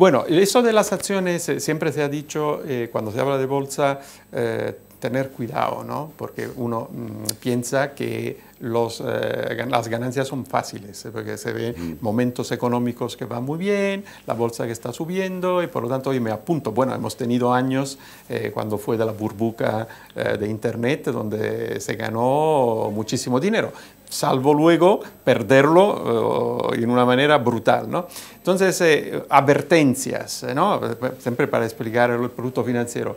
Bueno, eso de las acciones eh, siempre se ha dicho eh, cuando se habla de bolsa, eh, tener cuidado, ¿no? Porque uno mm, piensa que las ganancias son fáciles, porque se ven mm. momentos económicos que van muy bien, la bolsa que está subiendo, y por lo tanto hoy me apunto. Bueno, hemos tenido años cuando fue de la burbuja de Internet, donde se ganó muchísimo dinero, salvo luego perderlo eh, en una manera brutal. ¿no? Entonces, eh, advertencias, eh, ¿no? siempre para explicar el producto financiero.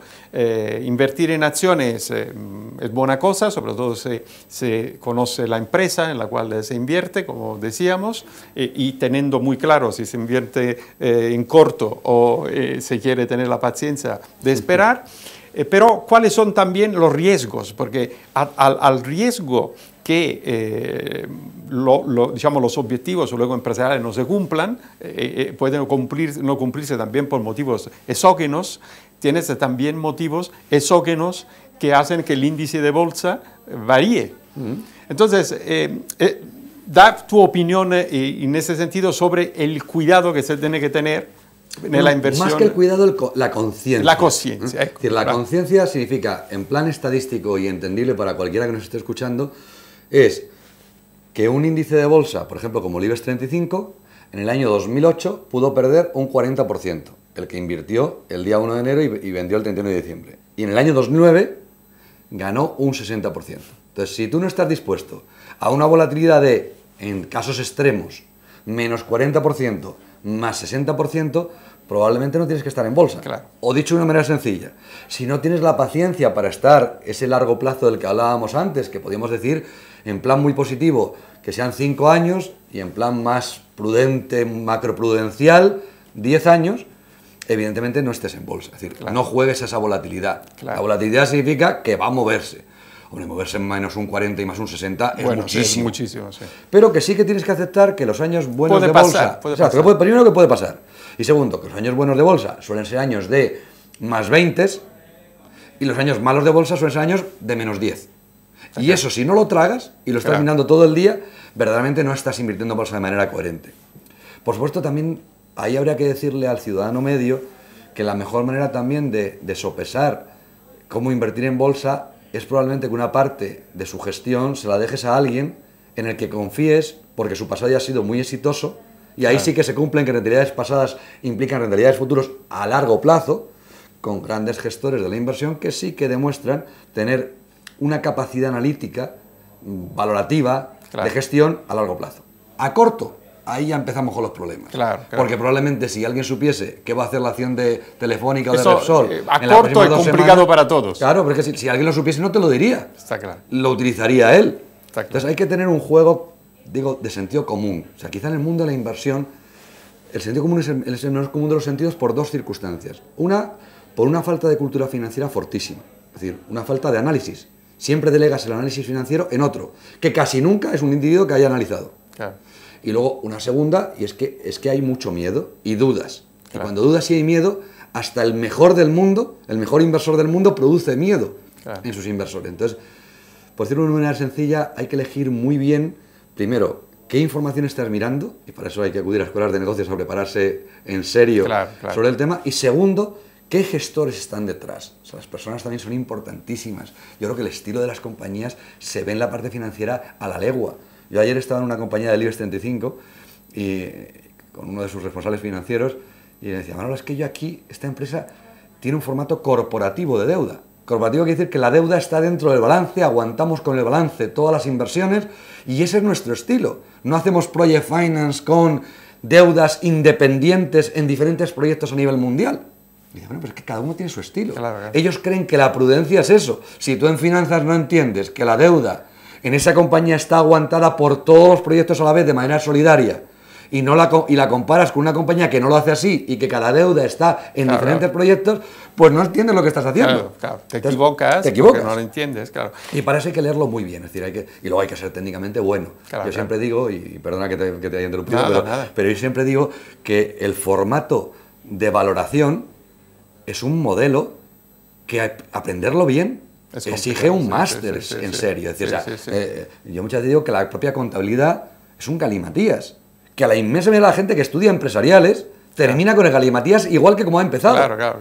invertir en acciones es buena cosa, sobre todo si se conoce la empresa en la cual se invierte, como decíamos, y teniendo muy claro si se invierte en corto o se quiere tener la paciencia de esperar. Eh, pero ¿cuáles son también los riesgos? Porque al riesgo que eh, lo, digamos, los objetivos luego empresariales no se cumplan, eh, pueden no cumplirse también por motivos exógenos, tienes también motivos exógenos que hacen que el índice de bolsa varíe. Entonces, da tu opinión en ese sentido sobre el cuidado que se tiene que tener más que el cuidado, la conciencia. La conciencia. Mm. la conciencia significa, en plan estadístico y entendible para cualquiera que nos esté escuchando, es que un índice de bolsa, por ejemplo, como el IBEX 35, en el año 2008 pudo perder un 40%, el que invirtió el día 1 de enero y, y vendió el 31 de diciembre. Y en el año 2009 ganó un 60%. Entonces, si tú no estás dispuesto a una volatilidad de, en casos extremos, menos 40%, más 60%, probablemente no tienes que estar en bolsa. Claro. O dicho de una manera sencilla, si no tienes la paciencia para estar ese largo plazo del que hablábamos antes, que podíamos decir en plan muy positivo, que sean 5 años, y en plan más prudente, macroprudencial, 10 años, evidentemente no estés en bolsa. Es decir, no juegues a esa volatilidad. La volatilidad significa que va a moverse bueno moverse en menos un 40 y más un 60 es muchísimo. Pero que sí que tienes que aceptar que los años buenos de bolsa. primero que puede pasar. Y segundo, que los años buenos de bolsa suelen ser años de más 20 y los años malos de bolsa suelen ser años de menos 10. Y eso, si no lo tragas y lo estás mirando todo el día, verdaderamente no estás invirtiendo bolsa de manera coherente. Por supuesto, también ahí habría que decirle al ciudadano medio que la mejor manera también de, de sopesar cómo invertir en bolsa es probablemente que una parte de su gestión se la dejes a alguien en el que confíes porque su pasado ya ha sido muy exitoso y ahí sí que se cumplen que rentabilidades pasadas implican rentabilidades futuros a largo plazo con grandes gestores de la inversión que sí que demuestran tener una capacidad analítica, mm, valorativa, de gestión a largo plazo. A corto, ahí ya empezamos con los problemas. Claro, Porque probablemente si alguien supiese que va a hacer la acción de Telefónica o de Repsol... Eh, a corto es complicado para todos. Claro, porque si, alguien lo supiese no te lo diría. Está Lo utilizaría él. Entonces hay que tener un juego, digo, de sentido común. O sea, quizá en el mundo de la inversión el sentido común es el, el menos común de los sentidos por dos circunstancias. Una, por una falta de cultura financiera fortísima. Es decir, una falta de análisis. Siempre delegas el análisis financiero en otro, que casi nunca es un individuo que haya analizado. Claro. Y luego una segunda, y es que, es que hay mucho miedo y dudas. Y cuando dudas y hay miedo, hasta el mejor del mundo, el mejor inversor del mundo, produce miedo en sus inversores. Entonces, por decirlo de una manera sencilla, hay que elegir muy bien, primero, qué información estás mirando, y para eso hay que acudir a escuelas de negocios a prepararse en serio sobre el tema, y segundo, qué gestores están detrás. O sea, las personas también son importantísimas. Yo creo que el estilo de las compañías se ve en la parte financiera a la legua. Yo ayer estaba en una compañía de IBEX 35 y, con uno de sus responsables financieros y le decía, bueno es que yo aquí, esta empresa tiene un formato corporativo de deuda. Corporativo quiere decir que la deuda está dentro del balance, aguantamos con el balance todas las inversiones y ese es nuestro estilo. No hacemos project finance con deudas independientes en diferentes proyectos a nivel mundial. Y dice, bueno, pero es que cada uno tiene su estilo. Ellos creen que la prudencia es eso. Si tú en finanzas no entiendes que la deuda en esa compañía está aguantada por todos los proyectos a la vez de manera solidaria y, no la, y la comparas con una compañía que no lo hace así y que cada deuda está en diferentes proyectos, pues no entiendes lo que estás haciendo. Claro, te, equivocas te equivocas, no lo entiendes, claro. Y para eso hay que leerlo muy bien, es decir, hay que, y luego hay que ser técnicamente bueno. yo siempre digo, y perdona que te, haya interrumpido, pero, pero yo siempre digo que el formato de valoración es un modelo que aprenderlo bien exige un máster en serio. Es decir, eh, yo muchas veces digo que la propia contabilidad es un galimatías. Que a la inmensa mayoría de la gente que estudia empresariales termina con el galimatías igual que como ha empezado.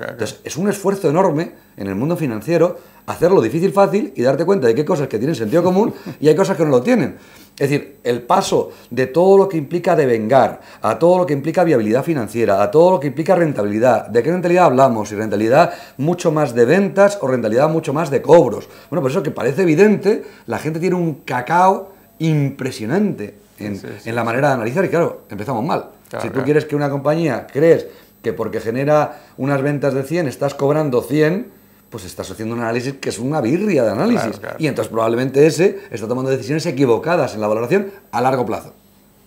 Entonces, es un esfuerzo enorme en el mundo financiero hacerlo difícil fácil y darte cuenta de que hay cosas que tienen sentido común y hay cosas que no lo tienen. Es decir, el paso de todo lo que implica devengar, a todo lo que implica viabilidad financiera, a todo lo que implica rentabilidad. ¿De qué rentabilidad hablamos? y rentabilidad mucho más de ventas o rentabilidad mucho más de cobros. Bueno, por eso que parece evidente, la gente tiene un cacao impresionante en, la manera de analizar y claro, empezamos mal. si tú quieres que una compañía crees que porque genera unas ventas de 100 estás cobrando 100, pues estás haciendo un análisis que es una birria de análisis. Y entonces probablemente ese está tomando decisiones equivocadas en la valoración a largo plazo.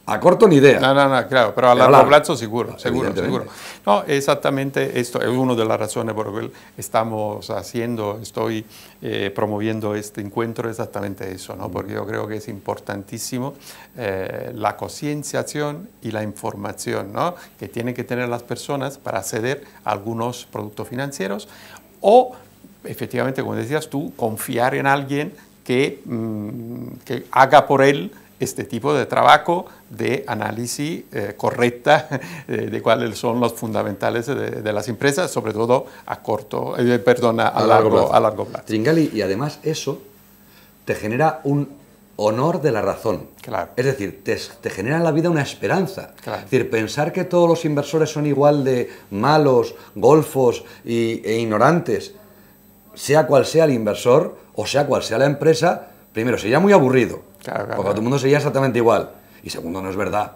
A corto ni idea. No, no, no, claro, pero a largo plazo seguro, ah, seguro, seguro. No, exactamente esto es una de las razones por las que estamos haciendo, estoy eh, promoviendo este encuentro, exactamente eso, ¿no? Mm. Porque yo creo que es importantísimo eh, la concienciación y la información, ¿no? Que tienen que tener las personas para acceder a algunos productos financieros o efectivamente, como decías tú, confiar en alguien que, mm, que haga por él este tipo de trabajo de análisis eh, correcta de cuáles son los fundamentales de, las empresas, sobre todo a corto, eh, perdona a, largo, plazo. a largo plazo. Tringali, y además eso te genera un honor de la razón. Es decir, te, te genera en la vida una esperanza. Es decir, pensar que todos los inversores son igual de malos, golfos y, e ignorantes sea cual sea el inversor o sea cual sea la empresa, primero sería muy aburrido, porque todo el mundo sería exactamente igual. Y segundo, no es verdad.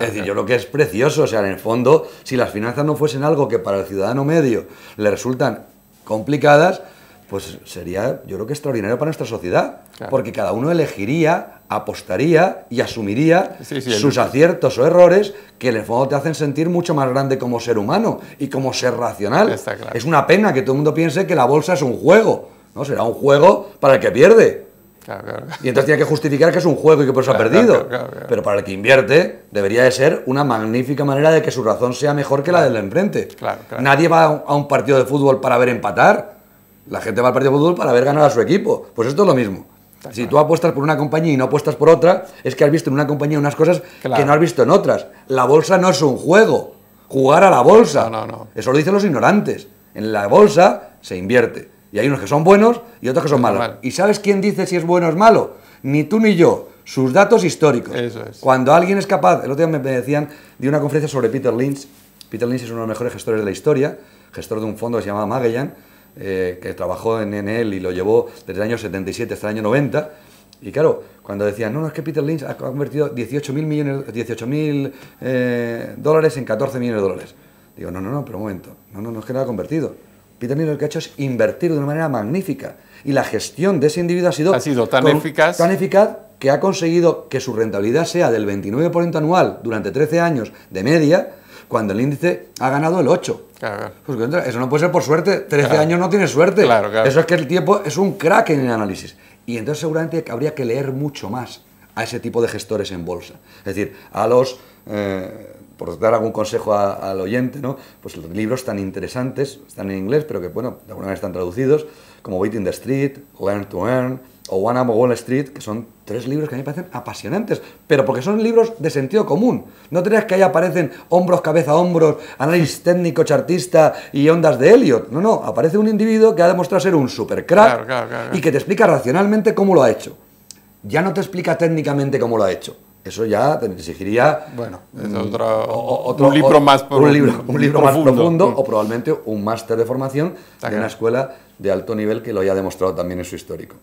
es decir, yo lo que es precioso, o sea, en el fondo, si las finanzas no fuesen algo que para el ciudadano medio le resultan complicadas, pues sería, yo creo que extraordinario para nuestra sociedad, porque cada uno elegiría apostaría y asumiría sus aciertos o errores que en el fondo te hacen sentir mucho más grande como ser humano y como ser racional. Es una pena que todo el mundo piense que la bolsa es un juego, ¿no? Será un juego para el que pierde. Y entonces tiene que justificar que es un juego y que por eso ha perdido. Pero para el que invierte debería de ser una magnífica manera de que su razón sea mejor que la del enfrente. Nadie va a un partido de fútbol para ver empatar. La gente va al partido de fútbol para ver ganar a su equipo. Pues esto es lo mismo. Si tú apuestas por una compañía y no apuestas por otra, es que has visto en una compañía unas cosas que no has visto en otras. La bolsa no es un juego. Jugar a la bolsa. No, no, Eso lo dicen los ignorantes. En la bolsa se invierte. Y hay unos que son buenos y otros que son malos. ¿Y sabes quién dice si es bueno o es malo? Ni tú ni yo. Sus datos históricos. Eso es. Cuando alguien es capaz, el otro día me decían, de una conferencia sobre Peter Lynch. Peter Lynch es uno de los mejores gestores de la historia, gestor de un fondo que se llama Magellan eh, que trabajó en, él y lo llevó desde el año 77 hasta el año 90. Y claro, cuando decían, no, no, es que Peter Lynch ha convertido 18 mil millones, 18 eh, dólares en 14 millones de dólares. Digo, no, no, no, pero un momento, no, no, no es que no ha convertido y lo que ha hecho es invertir de una manera magnífica. Y la gestión de ese individuo ha sido, ha sido tan, eficaz. tan eficaz que ha conseguido que su rentabilidad sea del 29% anual durante 13 años de media, cuando el índice ha ganado el 8. Claro. Pues, eso no puede ser por suerte. 13 años no tiene suerte. eso es que el tiempo es un crack en el análisis. Y entonces seguramente habría que leer mucho más a ese tipo de gestores en bolsa. Es decir, a los eh, por dar algún consejo al oyente, ¿no? pues los libros tan interesantes, están en inglés, pero que bueno, de alguna manera están traducidos, como waiting the Street, Learn to Earn, o One Up Wall Street, que son tres libros que a mí me parecen apasionantes, pero porque son libros de sentido común. No tenés que ahí aparecen hombros, cabeza, hombros, análisis técnico, chartista y ondas de Elliot. No, no, aparece un individuo que ha demostrado ser un super crack y que te explica racionalmente cómo lo ha hecho. Ya no te explica técnicamente cómo lo ha hecho eso ya te exigiría bueno, mm, otro, un libro más profundo. Un libro, un libro más profundo mm. o probablemente un máster de formación en una escuela de alto nivel que lo haya demostrado también en su histórico.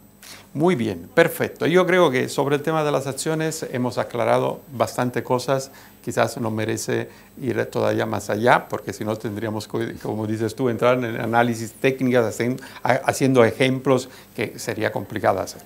Muy bien, perfecto. Yo creo que sobre el tema de las acciones hemos aclarado bastante cosas. Quizás no merece ir todavía más allá, porque si no tendríamos, como dices tú, entrar en análisis técnicas haciendo ejemplos que sería complicado hacer.